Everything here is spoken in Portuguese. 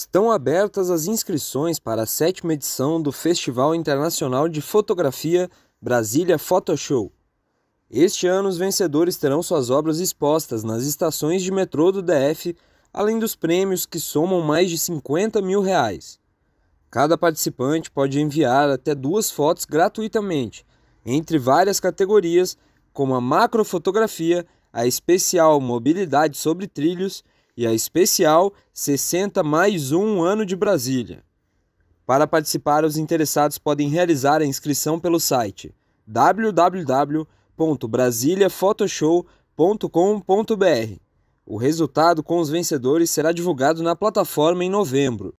Estão abertas as inscrições para a sétima edição do Festival Internacional de Fotografia Brasília Photoshow. Este ano, os vencedores terão suas obras expostas nas estações de metrô do DF, além dos prêmios que somam mais de 50 mil reais. Cada participante pode enviar até duas fotos gratuitamente, entre várias categorias, como a macrofotografia, a especial mobilidade sobre trilhos e a especial 60 mais um ano de Brasília. Para participar, os interessados podem realizar a inscrição pelo site www.brasiliafotoshow.com.br. O resultado com os vencedores será divulgado na plataforma em novembro.